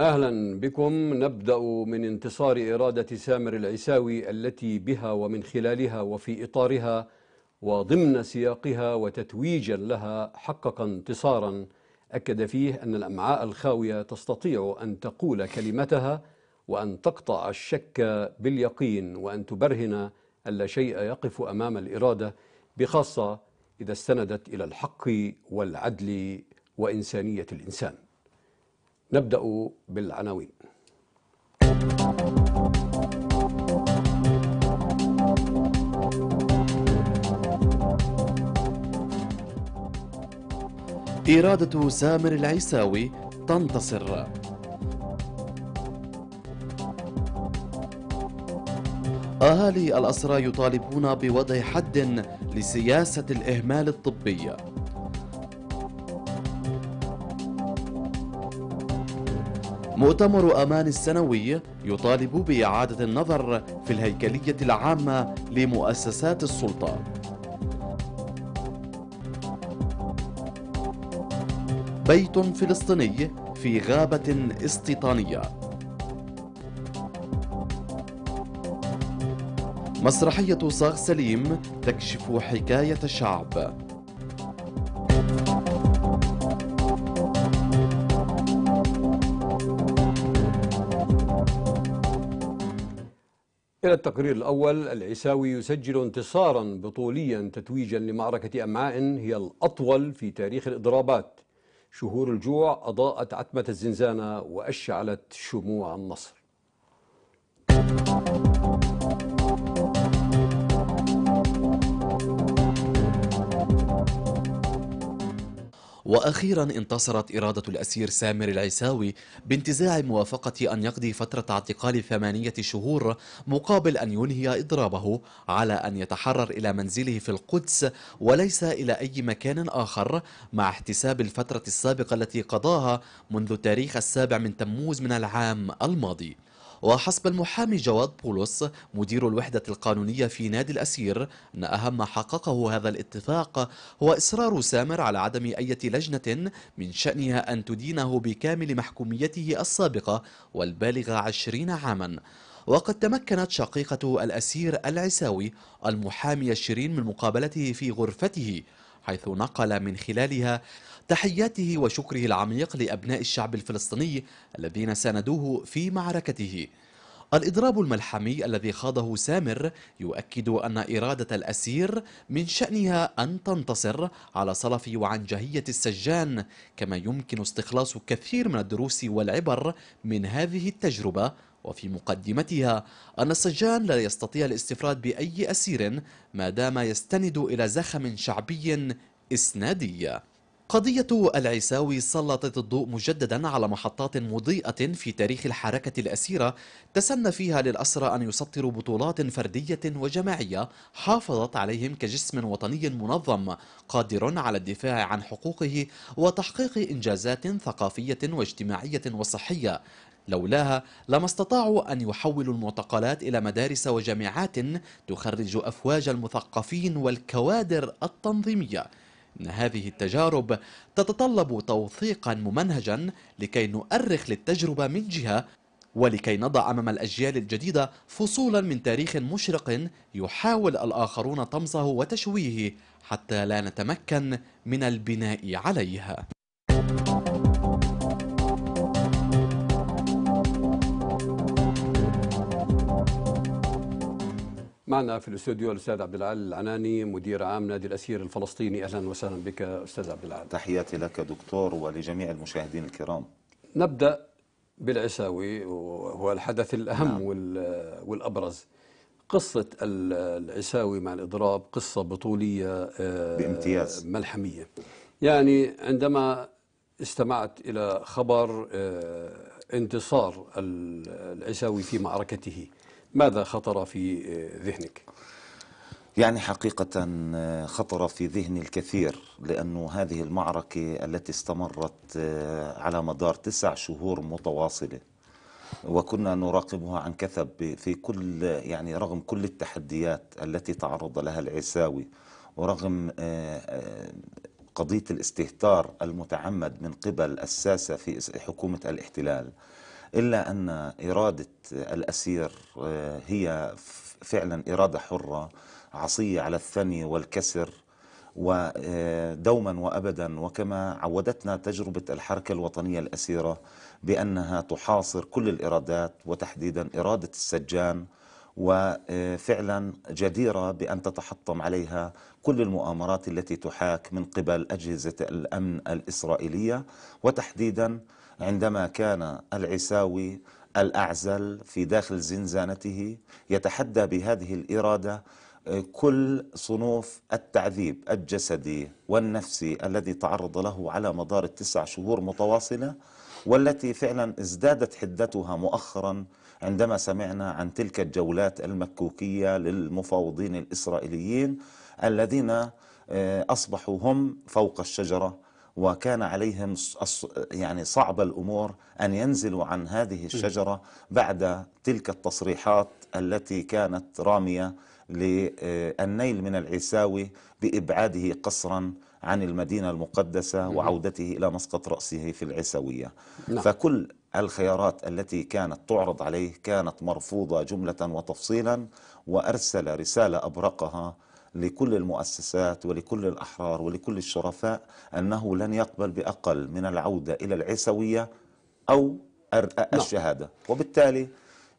أهلا بكم نبدأ من انتصار إرادة سامر العساوي التي بها ومن خلالها وفي إطارها وضمن سياقها وتتويجا لها حقق انتصارا أكد فيه أن الأمعاء الخاوية تستطيع أن تقول كلمتها وأن تقطع الشك باليقين وأن تبرهن ألا شيء يقف أمام الإرادة بخاصة إذا استندت إلى الحق والعدل وإنسانية الإنسان نبدأ بالعناوين إرادة سامر العيساوي تنتصر أهالي الأسرى يطالبون بوضع حد لسياسة الإهمال الطبي مؤتمر أمان السنوي يطالب بإعادة النظر في الهيكلية العامة لمؤسسات السلطة بيت فلسطيني في غابة استيطانية مسرحية صاغ سليم تكشف حكاية الشعب إلى التقرير الأول العساوي يسجل انتصارا بطوليا تتويجا لمعركة أمعاء هي الأطول في تاريخ الإضرابات شهور الجوع أضاءت عتمة الزنزانة وأشعلت شموع النصر وأخيرا انتصرت إرادة الأسير سامر العساوي بانتزاع موافقة أن يقضي فترة اعتقال ثمانية شهور مقابل أن ينهي إضرابه على أن يتحرر إلى منزله في القدس وليس إلى أي مكان آخر مع احتساب الفترة السابقة التي قضاها منذ تاريخ السابع من تموز من العام الماضي وحسب المحامي جواد بولس مدير الوحدة القانونية في نادي الأسير أن أهم ما حققه هذا الاتفاق هو إصرار سامر على عدم أي لجنة من شأنها أن تدينه بكامل محكوميته السابقة والبالغة عشرين عاما وقد تمكنت شقيقة الأسير العساوي المحامية شيرين من مقابلته في غرفته حيث نقل من خلالها تحياته وشكره العميق لأبناء الشعب الفلسطيني الذين ساندوه في معركته الإضراب الملحمي الذي خاضه سامر يؤكد أن إرادة الأسير من شأنها أن تنتصر على صلف وعنجهية السجان كما يمكن استخلاص كثير من الدروس والعبر من هذه التجربة وفي مقدمتها أن السجان لا يستطيع الاستفراد بأي أسير ما دام يستند إلى زخم شعبي إسنادي قضية العساوي سلطت الضوء مجددا على محطات مضيئة في تاريخ الحركة الأسيرة تسنى فيها للأسرى أن يسطروا بطولات فردية وجماعية حافظت عليهم كجسم وطني منظم قادر على الدفاع عن حقوقه وتحقيق إنجازات ثقافية واجتماعية وصحية لولاها لما استطاعوا أن يحولوا المعتقلات إلى مدارس وجامعات تخرج أفواج المثقفين والكوادر التنظيمية هذه التجارب تتطلب توثيقا ممنهجا لكي نؤرخ للتجربة من جهة ولكي نضع أمام الأجيال الجديدة فصولا من تاريخ مشرق يحاول الآخرون طمسه وتشويهه حتى لا نتمكن من البناء عليها معنا في الاستوديو الاستاذ عبد العال العناني مدير عام نادي الاسير الفلسطيني اهلا وسهلا بك استاذ عبد العال تحياتي لك دكتور ولجميع المشاهدين الكرام نبدا بالعساوي وهو الحدث الاهم نعم. والابرز قصه العساوي مع الاضراب قصه بطوليه آه، بامتياز ملحميه يعني عندما استمعت الى خبر آه، انتصار العساوي في معركته ماذا خطر في آه، ذهنك؟ يعني حقيقة آه، خطر في ذهني الكثير لأن هذه المعركة التي استمرت آه، على مدار تسع شهور متواصلة وكنا نراقبها عن كثب في كل يعني رغم كل التحديات التي تعرض لها العساوي ورغم قضية الاستهتار المتعمد من قبل الساسة في حكومة الاحتلال إلا أن إرادة الأسير آه، هي فعلا إرادة حرة عصية على الثني والكسر ودوما آه، وابدا وكما عودتنا تجربه الحركه الوطنيه الاسيره بانها تحاصر كل الارادات وتحديدا اراده السجان وفعلا آه، جديره بان تتحطم عليها كل المؤامرات التي تحاك من قبل اجهزه الامن الاسرائيليه وتحديدا عندما كان العساوي الأعزل في داخل زنزانته يتحدى بهذه الإرادة آه، كل صنوف التعذيب الجسدي والنفسي الذي تعرض له على مدار التسع شهور متواصلة والتي فعلا ازدادت حدتها مؤخرا عندما سمعنا عن تلك الجولات المكوكية للمفاوضين الإسرائيليين الذين آه، أصبحوا هم فوق الشجرة وكان عليهم يعني صعب الأمور أن ينزلوا عن هذه الشجرة بعد تلك التصريحات التي كانت رامية للنيل من العساوي بإبعاده قصرا عن المدينة المقدسة وعودته إلى مسقط رأسه في العساويه نعم. فكل الخيارات التي كانت تعرض عليه كانت مرفوضة جملة وتفصيلا وأرسل رسالة أبرقها لكل المؤسسات ولكل الأحرار ولكل الشرفاء أنه لن يقبل بأقل من العودة إلى العيسوية أو نعم. الشهادة وبالتالي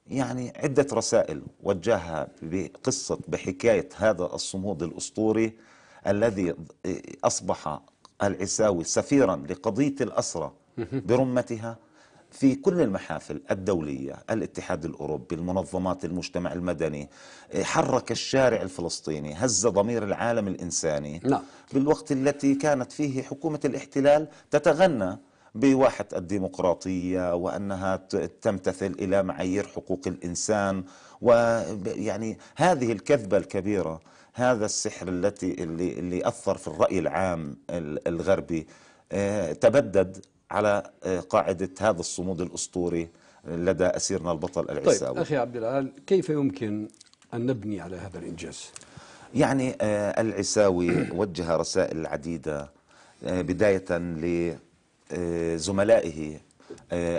يعني عدة رسائل وجهها بقصة بحكاية هذا الصمود الأسطوري الذي أصبح العساوي سفيرا لقضية الأسرة برمتها في كل المحافل الدولية الاتحاد الأوروبي المنظمات المجتمع المدني إيه، حرك الشارع الفلسطيني هز ضمير العالم الإنساني لا. نعم. بالوقت التي كانت فيه حكومة الاحتلال تتغنى بواحة الديمقراطية وأنها تمتثل إلى معايير حقوق الإنسان ويعني هذه الكذبة الكبيرة هذا السحر التي اللي, اللي أثر في الرأي العام الغربي إيه، تبدد على آه، قاعدة هذا الصمود الأسطوري لدى أسيرنا البطل العساوي طيب أخي عبد العال كيف يمكن أن نبني على هذا الإنجاز؟ يعني آه، العساوي وجه رسائل عديدة آه، بداية لزملائه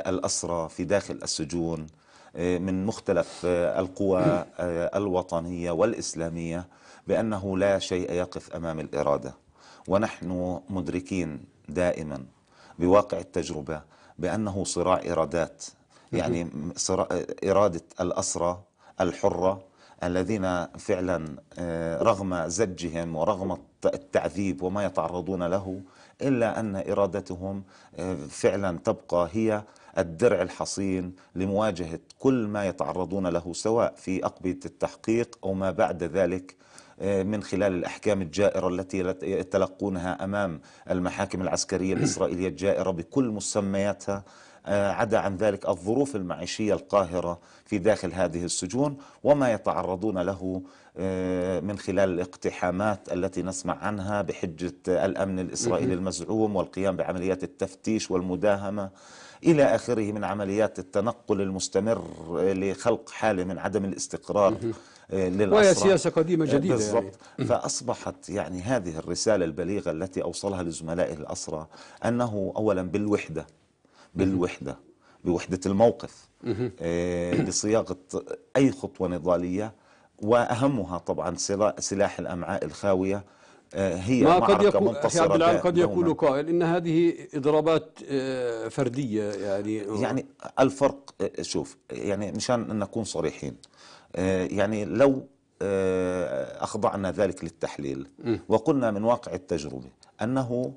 الأسرى في داخل السجون من مختلف القوى الوطنية والإسلامية بأنه لا شيء يقف أمام الإرادة ونحن مدركين دائما بواقع التجربة بأنه صراع إرادات يعني صراع إرادة الأسرة الحرة الذين فعلا آه، رغم زجهم ورغم التعذيب وما يتعرضون له إلا أن إرادتهم آه، فعلا تبقى هي الدرع الحصين لمواجهة كل ما يتعرضون له سواء في أقبية التحقيق أو ما بعد ذلك آه، من خلال الأحكام الجائرة التي يتلقونها أمام المحاكم العسكرية الإسرائيلية الجائرة بكل مسمياتها آه، عدا عن ذلك الظروف المعيشية القاهرة في داخل هذه السجون وما يتعرضون له آه، من خلال الاقتحامات التي نسمع عنها بحجة الأمن الإسرائيلي المزعوم والقيام بعمليات التفتيش والمداهمة إلى آخره من عمليات التنقل المستمر لخلق حالة من عدم الاستقرار للأسرى وهي سياسة قديمة آه، جديدة بالضبط يعني. فأصبحت يعني هذه الرسالة البليغة التي أوصلها لزملائه الأسرى أنه أولا بالوحدة بالوحدة بوحدة الموقف لصياغة آه، أي خطوة نضالية وأهمها طبعا سلاح الأمعاء الخاوية آه، هي ما قد يكون عبد العال قد يقول قائل ان هذه اضرابات فرديه يعني يعني الفرق شوف يعني مشان نكون صريحين آه، يعني لو آه، أخضعنا ذلك للتحليل وقلنا من واقع التجربة أنه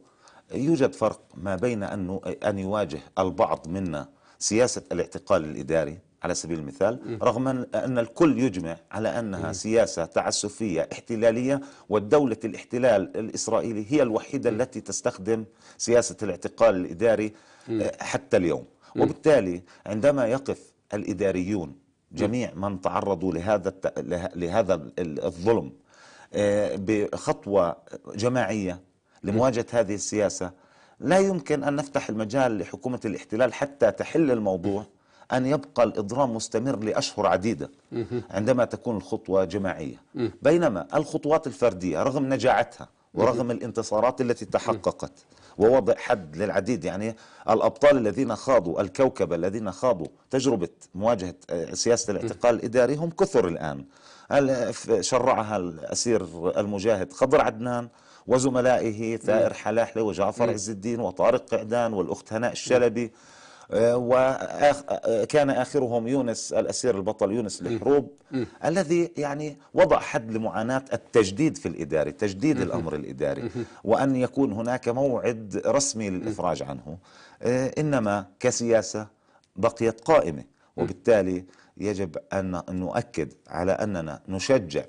يوجد فرق ما بين أنه أن يواجه البعض منا سياسة الاعتقال الإداري على سبيل المثال رغم أن الكل يجمع على أنها سياسة تعسفية احتلالية والدولة الاحتلال الإسرائيلي هي الوحيدة التي تستخدم سياسة الاعتقال الإداري آه، حتى اليوم وبالتالي عندما يقف الإداريون نعم. جميع من تعرضوا لهذا لهذا الظلم آه، بخطوه جماعيه لمواجهه نعم. هذه السياسه لا يمكن ان نفتح المجال لحكومه الاحتلال حتى تحل الموضوع أن يبقى الإضرام مستمر لأشهر عديدة عندما تكون الخطوة جماعية بينما الخطوات الفردية رغم نجاعتها ورغم الانتصارات التي تحققت ووضع حد للعديد يعني الأبطال الذين خاضوا الكوكب الذين خاضوا تجربة مواجهة آه، سياسة الاعتقال الإداري هم كثر الآن شرعها الأسير المجاهد خضر عدنان وزملائه ثائر حلاحلة وجعفر عز الدين وطارق قعدان والأخت هناء الشلبي وكان آخرهم يونس الأسير البطل يونس الحروب الذي يعني وضع حد لمعاناة التجديد في الإداري تجديد الأمر الإداري وأن يكون هناك موعد رسمي للإفراج عنه آه، إنما كسياسة بقيت قائمة وبالتالي يجب أن نؤكد على أننا نشجع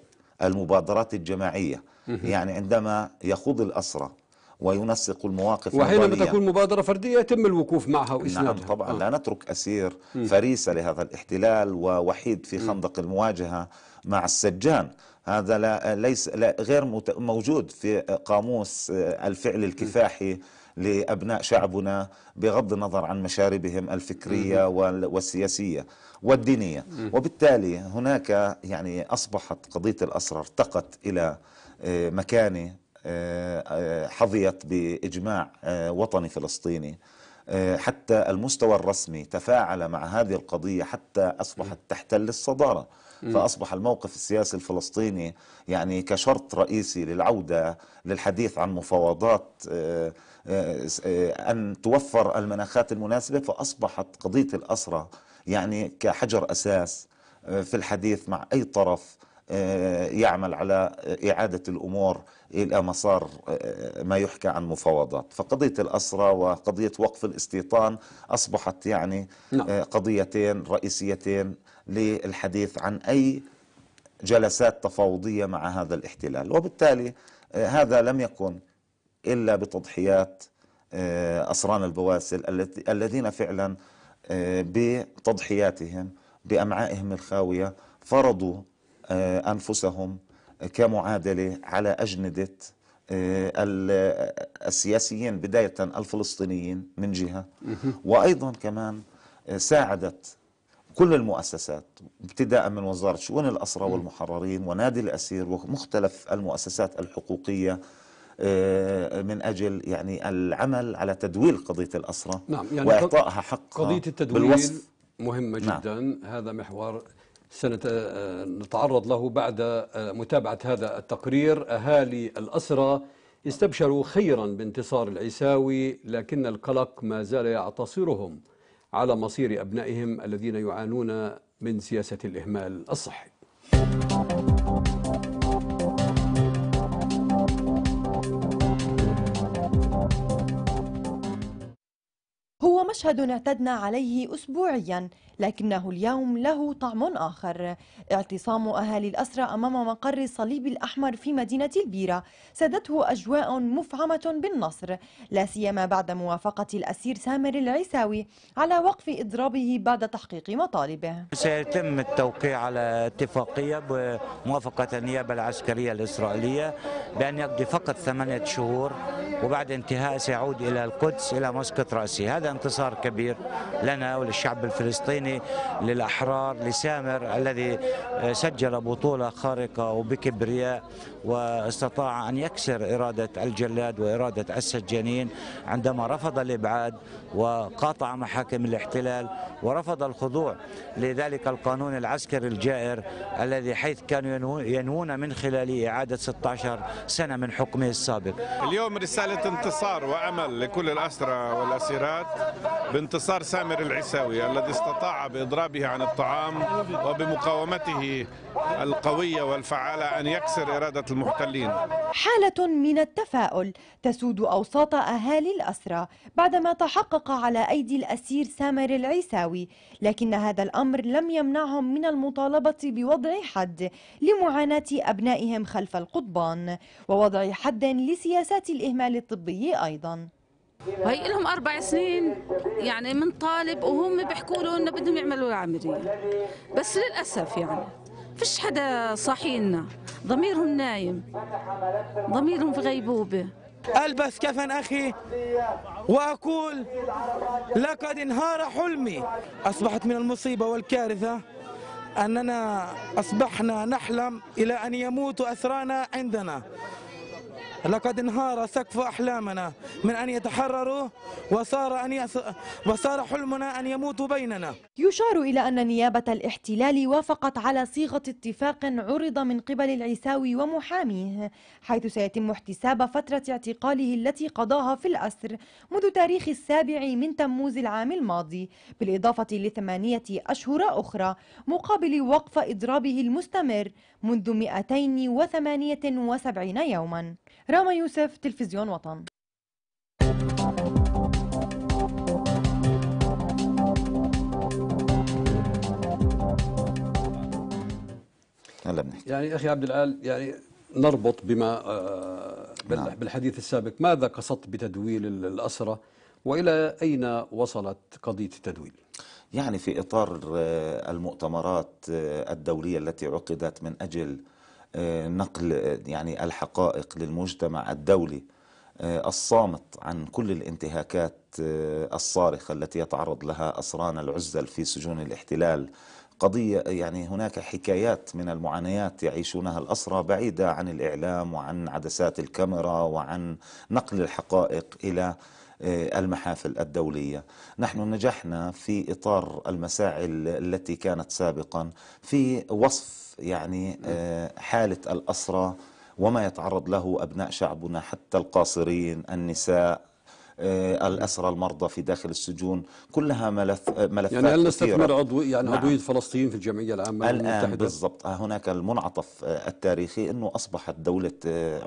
المبادرات الجماعية يعني عندما يخوض الأسرة وينسق المواقف وحينما تكون مبادرة فردية يتم الوقوف معها وإسنادها نعم طبعا آه. لا نترك أسير فريسة لهذا الاحتلال ووحيد في خندق المواجهة مع السجان هذا لا ليس لا غير موجود في قاموس آه، الفعل الكفاحي لأبناء شعبنا بغض النظر عن مشاربهم الفكرية والسياسية والدينية وبالتالي هناك يعني أصبحت قضية الأسرى ارتقت إلى آه، مكانة آه، آه، حظيت باجماع آه، وطني فلسطيني حتى المستوى الرسمي تفاعل مع هذه القضيه حتى اصبحت تحتل الصداره فأصبح الموقف السياسي الفلسطيني يعني كشرط رئيسي للعودة للحديث عن مفاوضات أن توفر المناخات المناسبة فأصبحت قضية الأسرة يعني كحجر أساس في الحديث مع أي طرف يعمل على إعادة الأمور إلى مسار آه، آه، ما يحكى عن مفاوضات فقضية الأسرة وقضية وقف الاستيطان أصبحت يعني نعم. آه، قضيتين رئيسيتين للحديث عن أي جلسات تفاوضية مع هذا الاحتلال وبالتالي هذا لم يكن إلا بتضحيات أسران البواسل الذين فعلا بتضحياتهم بأمعائهم الخاوية فرضوا أنفسهم كمعادله على اجنده آه، السياسيين بدايه الفلسطينيين من جهه وايضا كمان آه، ساعدت كل المؤسسات ابتداء من وزاره شؤون الاسرى والمحررين ونادي الاسير ومختلف المؤسسات الحقوقيه آه، من اجل يعني العمل على تدويل قضيه الاسرى نعم يعني واعطائها حقها قضيه التدويل بالوصف مهمه نعم. جدا نعم. هذا محور سنتعرض آه، آه، له بعد آه، متابعة هذا التقرير أهالي الأسرى استبشروا خيرا بانتصار العساوي لكن القلق ما زال يعتصرهم على مصير أبنائهم الذين يعانون من سياسة الإهمال الصحي هو مشهد اعتدنا عليه أسبوعيا لكنه اليوم له طعم آخر اعتصام أهالي الأسرى أمام مقر الصليب الأحمر في مدينة البيرة سادته أجواء مفعمة بالنصر لا سيما بعد موافقة الأسير سامر العساوي على وقف إضرابه بعد تحقيق مطالبه سيتم التوقيع على اتفاقية بموافقة النيابة العسكرية الإسرائيلية بأن يقضي فقط ثمانية شهور وبعد انتهاء سيعود إلى القدس إلى مسقط رأسه هذا انتصار كبير لنا وللشعب الفلسطيني الثاني للأحرار لسامر الذي سجل بطولة خارقة وبكبرياء واستطاع أن يكسر إرادة الجلاد وإرادة السجانين عندما رفض الإبعاد وقاطع محاكم الاحتلال ورفض الخضوع لذلك القانون العسكري الجائر الذي حيث كانوا ينوون من خلاله إعادة 16 سنة من حكمه السابق اليوم رسالة انتصار وأمل لكل الأسرى والأسيرات بانتصار سامر العساوي الذي استطاع باضرابه عن الطعام وبمقاومته القويه والفعاله ان يكسر اراده المحتلين. حاله من التفاؤل تسود اوساط اهالي الاسرى بعدما تحقق على ايدي الاسير سامر العيساوي، لكن هذا الامر لم يمنعهم من المطالبه بوضع حد لمعاناه ابنائهم خلف القضبان ووضع حد لسياسات الاهمال الطبي ايضا. وهي لهم اربع سنين يعني من طالب وهم بيحكوا له انه بدهم يعملوا عمليه بس للاسف يعني فيش حدا صاحي لنا ضميرهم نايم ضميرهم في غيبوبه البس كفن اخي واقول لقد انهار حلمي اصبحت من المصيبه والكارثه اننا اصبحنا نحلم الى ان يموت اسرانا عندنا لقد انهار سقف أحلامنا من أن يتحرروا وصار, أن يص... وصار حلمنا أن يموتوا بيننا يشار إلى أن نيابة الاحتلال وافقت على صيغة اتفاق عرض من قبل العيساوي ومحاميه حيث سيتم احتساب فترة اعتقاله التي قضاها في الأسر منذ تاريخ السابع من تموز العام الماضي بالإضافة لثمانية أشهر أخرى مقابل وقف إضرابه المستمر منذ 278 يوما راما يوسف تلفزيون وطن هلا بنحكي يعني اخي عبد العال يعني نربط بما آه، نعم. بالحديث السابق ماذا قصدت بتدويل الأسرة وإلى أين وصلت قضية التدويل يعني في إطار آه، المؤتمرات آه، الدولية التي عقدت من أجل آه، نقل يعني الحقائق للمجتمع الدولي الصامت عن كل الانتهاكات الصارخة التي يتعرض لها أسران العزل في سجون الاحتلال قضية يعني هناك حكايات من المعاناة يعيشونها الأسرى بعيدة عن الإعلام وعن عدسات الكاميرا وعن نقل الحقائق إلى آه، المحافل الدولية نحن نجحنا في إطار المساعي التي كانت سابقا في وصف يعني آه، حالة الأسرة وما يتعرض له أبناء شعبنا حتى القاصرين النساء آه، الأسرى المرضى في داخل السجون كلها ملف ملفات يعني هل نستثمر عضو يعني نعم. عضوية فلسطين في الجمعية العامة الآن بالضبط هناك المنعطف التاريخي أنه أصبحت دولة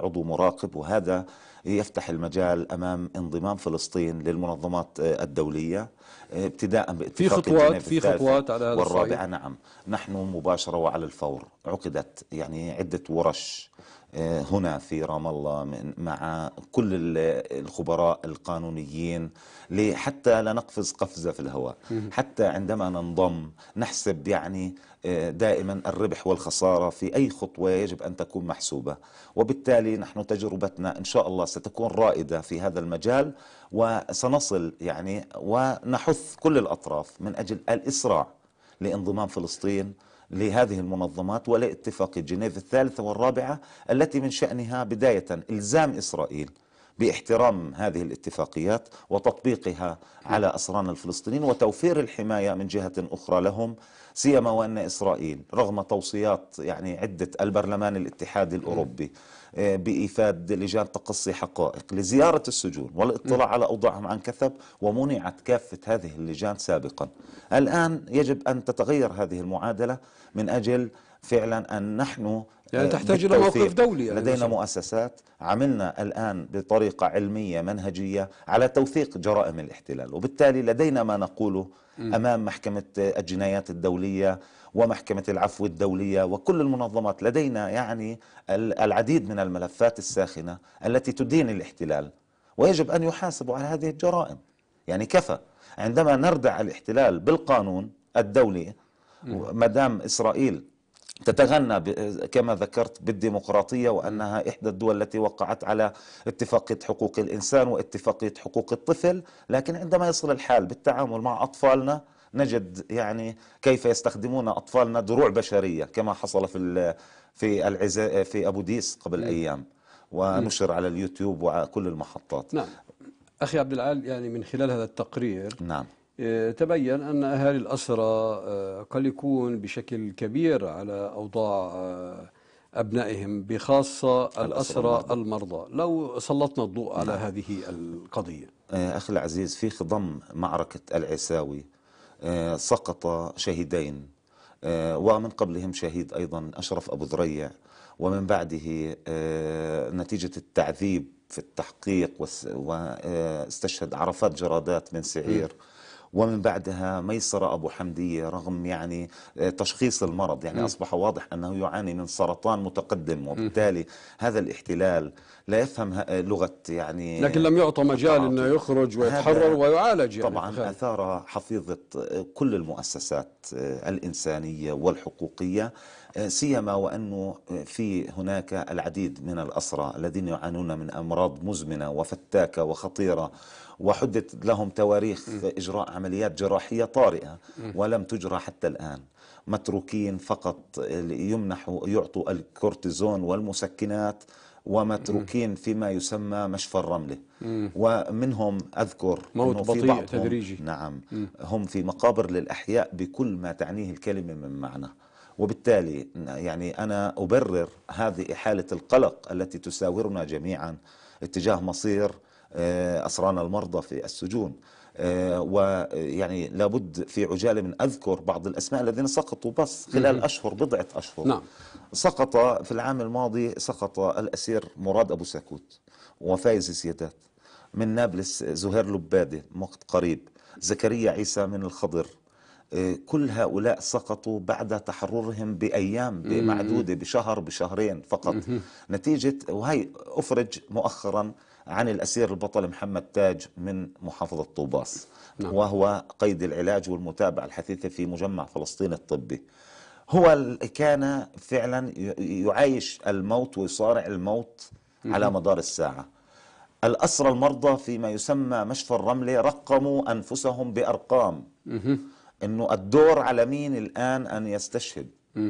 عضو مراقب وهذا يفتح المجال أمام انضمام فلسطين للمنظمات الدولية ابتداء في خطوات في خطوات على هذا والرابعة الصحيح. نعم نحن مباشرة وعلى الفور عقدت يعني عدة ورش آه، هنا في رام الله مع كل الخبراء القانونيين حتى لا نقفز قفزة في الهواء حتى عندما ننضم نحسب يعني آه، دائما الربح والخسارة في أي خطوة يجب أن تكون محسوبة وبالتالي نحن تجربتنا إن شاء الله ستكون رائدة في هذا المجال وسنصل يعني ونحث كل الأطراف من أجل الإسراع لانضمام فلسطين لهذه المنظمات ولاتفاق جنيف الثالثة والرابعة التي من شأنها بداية إلزام إسرائيل باحترام هذه الاتفاقيات وتطبيقها على أسران الفلسطينيين وتوفير الحماية من جهة أخرى لهم سيما وأن إسرائيل رغم توصيات يعني عدة البرلمان الاتحادي الأوروبي بإيفاد لجان تقصي حقائق لزيارة نعم. السجون والاطلاع نعم. على أوضاعهم عن كثب ومنعت كافة هذه اللجان سابقا الآن يجب أن تتغير هذه المعادلة من أجل فعلا أن نحن يعني آه، تحتاج إلى موقف دولي يعني لدينا مؤسسات عملنا الآن بطريقة علمية منهجية على توثيق جرائم الاحتلال وبالتالي لدينا ما نقوله م. أمام محكمة الجنايات الدولية ومحكمة العفو الدولية وكل المنظمات لدينا يعني العديد من الملفات الساخنة التي تدين الاحتلال ويجب أن يحاسبوا على هذه الجرائم يعني كفى عندما نردع الاحتلال بالقانون الدولي ما دام إسرائيل تتغنى كما ذكرت بالديمقراطية وأنها إحدى الدول التي وقعت على اتفاقية حقوق الإنسان واتفاقية حقوق الطفل لكن عندما يصل الحال بالتعامل مع أطفالنا نجد يعني كيف يستخدمون أطفالنا دروع بشرية كما حصل في في العزاء في أبو ديس قبل م. نعم. أيام ونشر م. على اليوتيوب وعلى كل المحطات نعم أخي عبد العال يعني من خلال هذا التقرير نعم آه، تبين أن أهالي الأسرة آه، قد يكون بشكل كبير على أوضاع آه، أبنائهم بخاصة الأسرة المرضى لو سلطنا الضوء على نعم. هذه القضية أخي العزيز في خضم معركة العساوي سقط شهيدين ومن قبلهم شهيد أيضا أشرف أبو ذريع ومن بعده نتيجة التعذيب في التحقيق واستشهد عرفات جرادات بن سعير م. ومن بعدها ميسرة أبو حمدية رغم يعني آه، تشخيص المرض يعني م. أصبح واضح أنه يعاني من سرطان متقدم وبالتالي م. هذا الاحتلال لا يفهم آه، لغة يعني لكن لم يعطى مجال أنه يخرج ويتحرر ويعالج يعني طبعا أثار حفيظة آه، كل المؤسسات الإنسانية والحقوقية سيما وأنه في هناك العديد من الأسرى الذين يعانون من أمراض مزمنة وفتاكة وخطيرة وحدت لهم تواريخ إجراء عمليات جراحية طارئة ولم تجرى حتى الآن متروكين فقط يمنحوا يعطوا الكورتيزون والمسكنات ومتروكين فيما يسمى مشفى الرملة ومنهم أذكر موت بطيء تدريجي نعم هم في مقابر للأحياء بكل ما تعنيه الكلمة من معنى وبالتالي يعني أنا أبرر هذه حالة القلق التي تساورنا جميعا اتجاه مصير آه، أسرانا المرضى في السجون آه، ويعني آه، لابد في عجالة من أذكر بعض الأسماء الذين سقطوا بس خلال أشهر بضعة أشهر نعم. سقط في العام الماضي سقط الأسير مراد أبو ساكوت وفايز سيادات من نابلس زهير لبادة وقت قريب زكريا عيسى من الخضر كل هؤلاء سقطوا بعد تحررهم بأيام بمعدودة بشهر بشهرين فقط نتيجة وهي أفرج مؤخرا عن الأسير البطل محمد تاج من محافظة طوباس نعم. وهو قيد العلاج والمتابعة الحثيثة في مجمع فلسطين الطبي هو كان فعلا يعايش الموت ويصارع الموت على مدار الساعة الأسرى المرضى فيما يسمى مشفى الرملة رقموا أنفسهم بأرقام أنه الدور على مين الآن أن يستشهد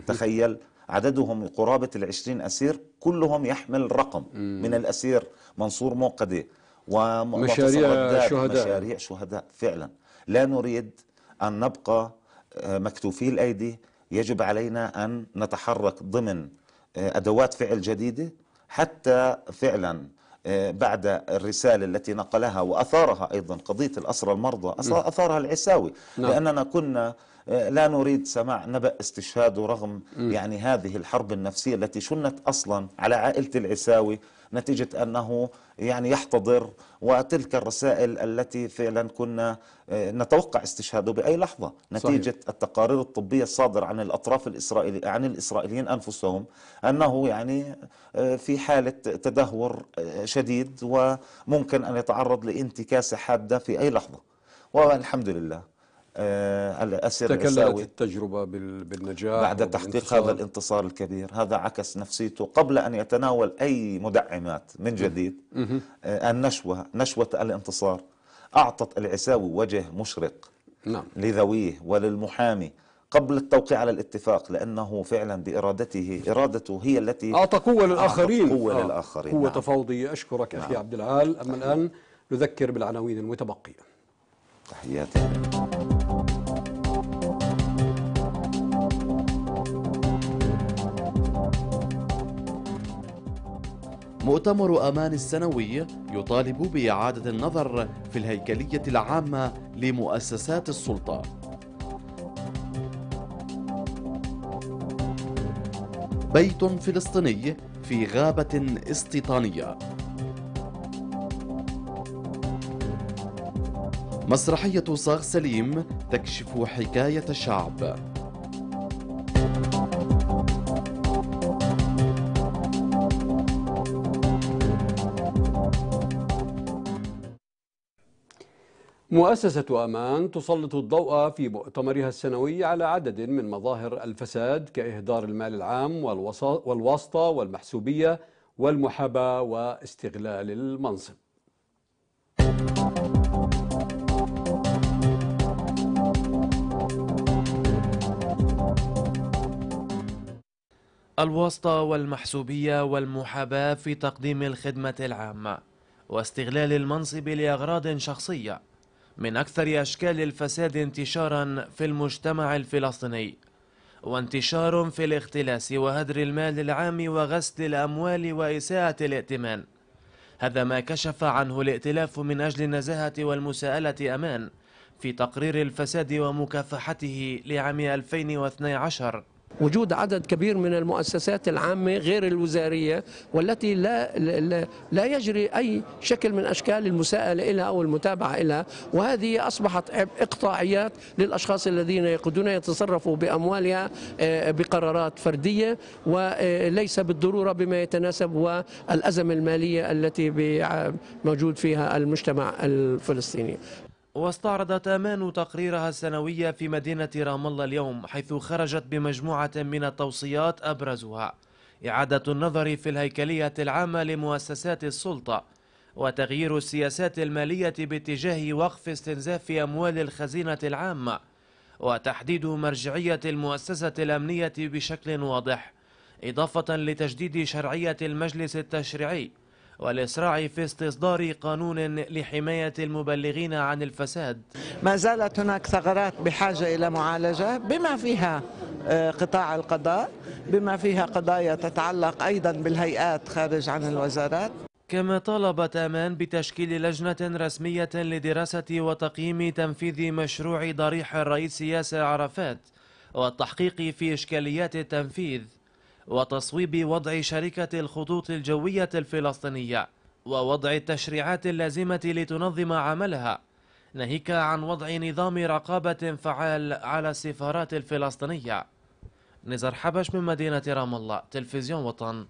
تخيل عددهم قرابة العشرين أسير كلهم يحمل رقم مم. من الأسير منصور موقدي ومشاريع شهداء مشاريع شهداء فعلا لا نريد أن نبقى آه، مكتوفي الأيدي يجب علينا أن نتحرك ضمن آه، أدوات فعل جديدة حتى فعلا آه، بعد الرسالة التي نقلها وأثارها أيضا قضية الأسرى المرضى أثارها العساوي نعم. لأننا كنا لا نريد سماع نبأ استشهاده رغم م. يعني هذه الحرب النفسية التي شنت أصلا على عائلة العساوي نتيجة أنه يعني يحتضر وتلك الرسائل التي فعلا كنا آه، نتوقع استشهاده بأي لحظة نتيجة صحيح. التقارير الطبية الصادرة عن الأطراف الإسرائيلي عن الإسرائيليين أنفسهم أنه يعني آه، في حالة تدهور آه، شديد وممكن أن يتعرض لانتكاسة حادة في أي لحظة والحمد لله آه، الأسر تكللت التجربة بالنجاح بعد تحقيق هذا الانتصار الكبير هذا عكس نفسيته قبل أن يتناول أي مدعمات من جديد آه، النشوة نشوة الانتصار أعطت العساوي وجه مشرق نعم. لذويه وللمحامي قبل التوقيع على الاتفاق لأنه فعلا بإرادته إرادته هي التي أعطى قوة للآخرين قوة آه. للآخرين قوة نعم. تفاوضية أشكرك نعم. أخي عبد العال أما الآن نذكر بالعناوين المتبقية تحياتي مؤتمر أمان السنوي يطالب بإعادة النظر في الهيكلية العامة لمؤسسات السلطة بيت فلسطيني في غابة استيطانية مسرحية صاغ سليم تكشف حكاية الشعب مؤسسة أمان تسلط الضوء في مؤتمرها السنوي على عدد من مظاهر الفساد كإهدار المال العام والواسطة والمحسوبية والمحاباة واستغلال المنصب الواسطة والمحسوبية والمحاباة في تقديم الخدمة العامة واستغلال المنصب لأغراض شخصية من أكثر أشكال الفساد انتشارا في المجتمع الفلسطيني وانتشار في الاختلاس وهدر المال العام وغسل الأموال وإساءة الائتمان هذا ما كشف عنه الائتلاف من أجل النزاهة والمساءلة أمان في تقرير الفساد ومكافحته لعام 2012 وجود عدد كبير من المؤسسات العامة غير الوزارية والتي لا, لا, لا يجري أي شكل من أشكال المساءلة إلى أو المتابعة إلى وهذه أصبحت إقطاعيات للأشخاص الذين يقودون يتصرفوا بأموالها آه، بقرارات فردية وليس آه، بالضرورة بما يتناسب والأزمة المالية التي موجود فيها المجتمع الفلسطيني واستعرضت أمان تقريرها السنوي في مدينة رام الله اليوم حيث خرجت بمجموعة من التوصيات أبرزها إعادة النظر في الهيكلية العامة لمؤسسات السلطة وتغيير السياسات المالية باتجاه وقف استنزاف أموال الخزينة العامة وتحديد مرجعية المؤسسة الأمنية بشكل واضح إضافة لتجديد شرعية المجلس التشريعي والإسراع في استصدار قانون لحماية المبلغين عن الفساد ما زالت هناك ثغرات بحاجة إلى معالجة بما فيها آه، قطاع القضاء بما فيها قضايا تتعلق أيضا بالهيئات خارج عن الوزارات كما طالبت أمان بتشكيل لجنة رسمية لدراسة وتقييم تنفيذ مشروع ضريح الرئيس ياسر عرفات والتحقيق في إشكاليات التنفيذ وتصويب وضع شركة الخطوط الجوية الفلسطينية ووضع التشريعات اللازمة لتنظم عملها ناهيك عن وضع نظام رقابة فعال على السفارات الفلسطينية نزار حبش من مدينة رام الله تلفزيون وطن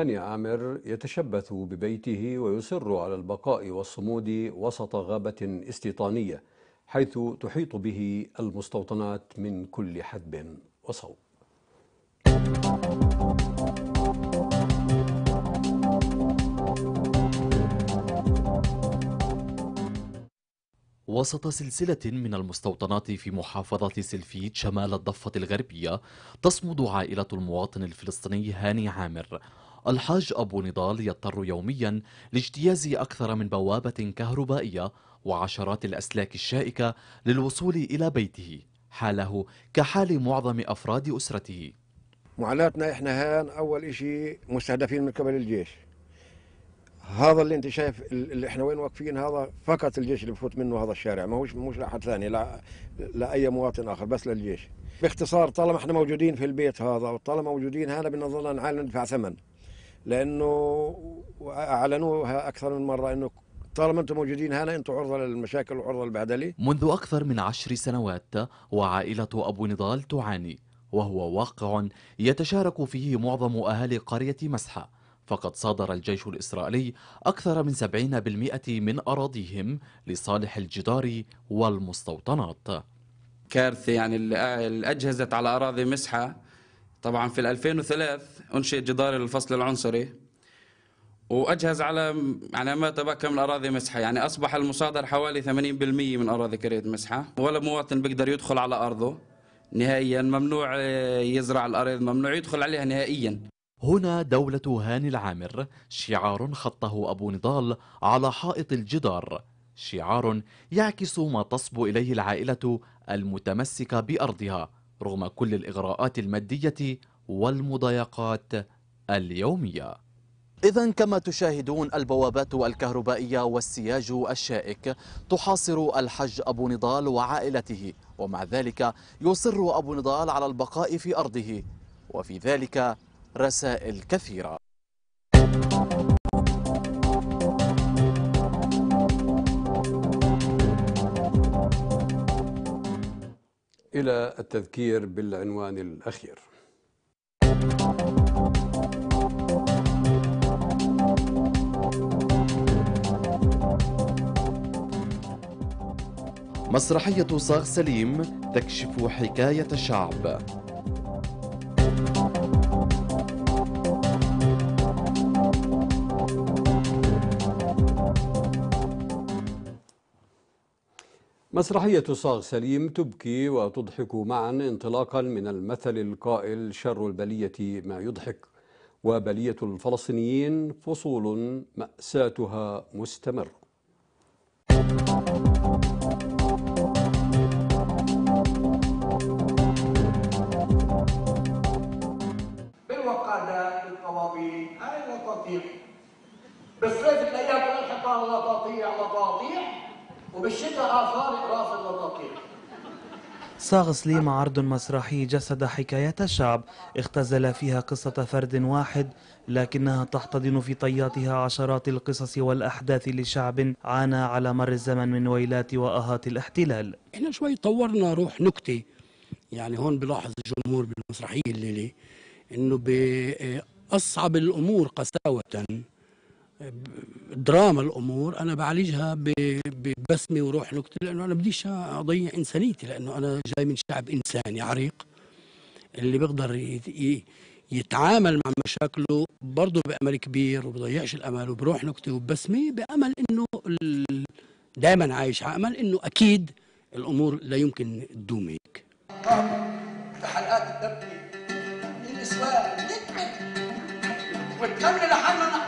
هاني عامر يتشبث ببيته ويصر على البقاء والصمود وسط غابة استيطانية حيث تحيط به المستوطنات من كل حدب وصوب وسط سلسلة من المستوطنات في محافظة سلفيت شمال الضفة الغربية تصمد عائلة المواطن الفلسطيني هاني عامر الحاج أبو نضال يضطر يوميا لاجتياز أكثر من بوابة كهربائية وعشرات الأسلاك الشائكة للوصول إلى بيته حاله كحال معظم أفراد أسرته معاناتنا إحنا هان أول إشي مستهدفين من قبل الجيش هذا اللي انت شايف اللي احنا وين واقفين هذا فقط الجيش اللي بفوت منه هذا الشارع ما هوش مش لاحد ثاني لا لاي مواطن اخر بس للجيش باختصار طالما احنا موجودين في البيت هذا وطالما موجودين هذا بدنا نضلنا ندفع ثمن لانه اعلنوها اكثر من مره انه طالما انتم موجودين هنا انتم عرضه للمشاكل وعرضه للبهدله منذ اكثر من عشر سنوات وعائله ابو نضال تعاني وهو واقع يتشارك فيه معظم اهالي قريه مسحه فقد صادر الجيش الإسرائيلي أكثر من 70% من أراضيهم لصالح الجدار والمستوطنات كارثة يعني الأجهزة على أراضي مسحة طبعا في 2003 أنشئ جدار الفصل العنصري وأجهز على على ما تبقى من أراضي مسحة يعني أصبح المصادر حوالي 80% من أراضي كريه مسحة ولا مواطن بيقدر يدخل على أرضه نهائيا ممنوع يزرع الأرض ممنوع يدخل عليها نهائيا هنا دولة هاني العامر شعار خطه أبو نضال على حائط الجدار شعار يعكس ما تصبو إليه العائلة المتمسكة بأرضها رغم كل الإغراءات المادية والمضايقات اليومية إذا كما تشاهدون البوابات الكهربائية والسياج الشائك تحاصر الحج أبو نضال وعائلته ومع ذلك يصر أبو نضال على البقاء في أرضه وفي ذلك رسائل كثيرة إلى التذكير بالعنوان الأخير مسرحية صاغ سليم تكشف حكاية شعب مسرحية صاغ سليم تبكي وتضحك معا انطلاقا من المثل القائل شر البلية ما يضحك وبلية الفلسطينيين فصول مأساتها مستمر بالوقادة القوابيل هاي لا بس هذه الأيام والحكاية لا وبالشتاء آثار رافض للرقيق صاغ سليم عرض مسرحي جسد حكاية الشعب اختزل فيها قصة فرد واحد لكنها تحتضن في طياتها عشرات القصص والأحداث لشعب عانى على مر الزمن من ويلات وأهات الاحتلال احنا شوي طورنا روح نكتة يعني هون بلاحظ الجمهور بالمسرحية الليلة انه بأصعب الأمور قساوة دراما الامور انا بعالجها ببسمه وروح نكته لانه انا بديش اضيع انسانيتي لانه انا جاي من شعب انساني عريق اللي بيقدر يتعامل مع مشاكله برضه بامل كبير وبضيعش الامل وبروح نكته وببسمه بامل انه دائما عايش على امل انه اكيد الامور لا يمكن تدوم هيك حلقات الدبكه من الاسواق والدم لحالنا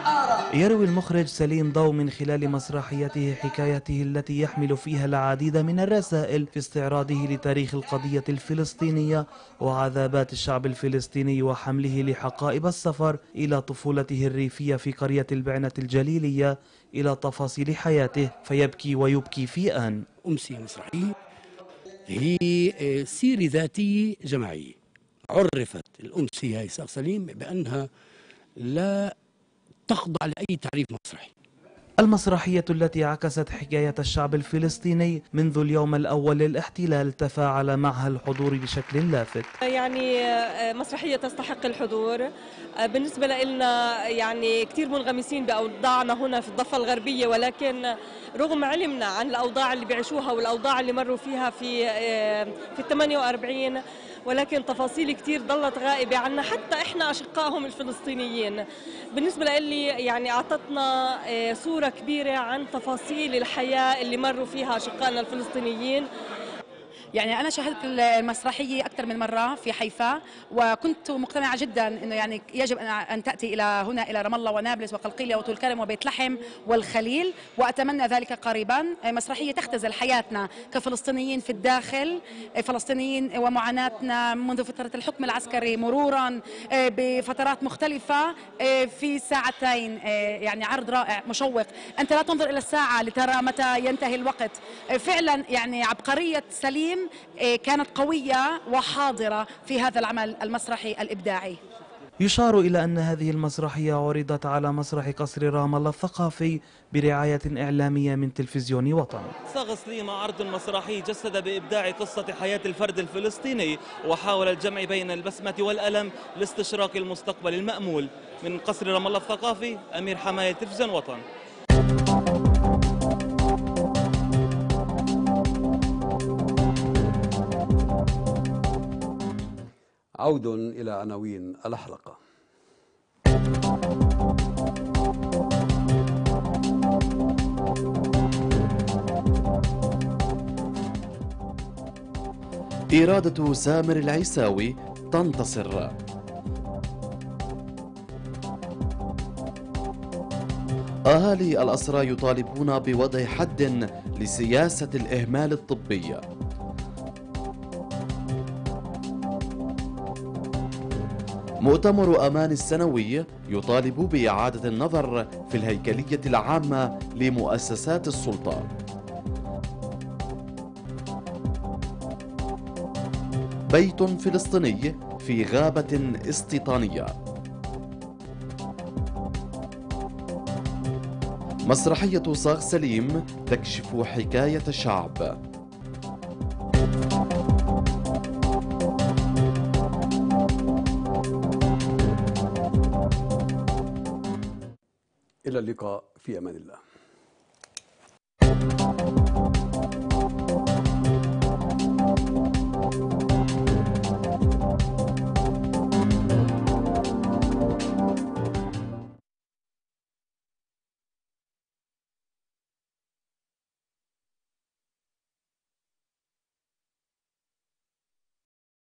يروي المخرج سليم ضو من خلال مسرحيته حكايته التي يحمل فيها العديد من الرسائل في استعراضه لتاريخ القضية الفلسطينية وعذابات الشعب الفلسطيني وحمله لحقائب السفر إلى طفولته الريفية في قرية البعنة الجليلية إلى تفاصيل حياته فيبكي ويبكي في آن أمسية مسرحية هي آه، سيرة ذاتية جماعية عرفت الأمسية هي سليم بأنها لا تخضع لأي تعريف مسرحي المسرحية التي عكست حكاية الشعب الفلسطيني منذ اليوم الأول للاحتلال تفاعل معها الحضور بشكل لافت يعني آه، مسرحية تستحق الحضور آه، بالنسبة لنا يعني كثير منغمسين بأوضاعنا هنا في الضفة الغربية ولكن رغم علمنا عن الأوضاع اللي بيعيشوها والأوضاع اللي مروا فيها في آه، في 48 ولكن تفاصيل كثير ضلت غائبة عنا حتى إحنا أشقائهم الفلسطينيين بالنسبة لي يعني أعطتنا آه، صورة كبيرة عن تفاصيل الحياة اللي مروا فيها أشقائنا الفلسطينيين يعني انا شاهدت المسرحيه اكثر من مره في حيفا وكنت مقتنعه جدا انه يعني يجب ان تاتي الى هنا الى رام الله ونابلس وقلقيليه وطول كرم وبيت لحم والخليل واتمنى ذلك قريبا مسرحيه تختزل حياتنا كفلسطينيين في الداخل فلسطينيين ومعاناتنا منذ فتره الحكم العسكري مرورا آه، بفترات مختلفه آه، في ساعتين آه، يعني عرض رائع مشوق انت لا تنظر الى الساعه لترى متى ينتهي الوقت فعلا يعني عبقريه سليم المقدم آه، كانت قوية وحاضرة في هذا العمل المسرحي الإبداعي يشار إلى أن هذه المسرحية عرضت على مسرح قصر رام الله الثقافي برعاية إعلامية من تلفزيون وطن صاغ سليم عرض مسرحي جسد بإبداع قصة حياة الفرد الفلسطيني وحاول الجمع بين البسمة والألم لاستشراق المستقبل المأمول من قصر رام الله الثقافي أمير حماية تلفزيون وطن عود إلى عناوين الحلقة إرادة سامر العيساوي تنتصر أهالي الأسرى يطالبون بوضع حد لسياسة الإهمال الطبي مؤتمر أمان السنوي يطالب بإعادة النظر في الهيكلية العامة لمؤسسات السلطة بيت فلسطيني في غابة استيطانية مسرحية صاغ سليم تكشف حكاية الشعب اللقاء في امان الله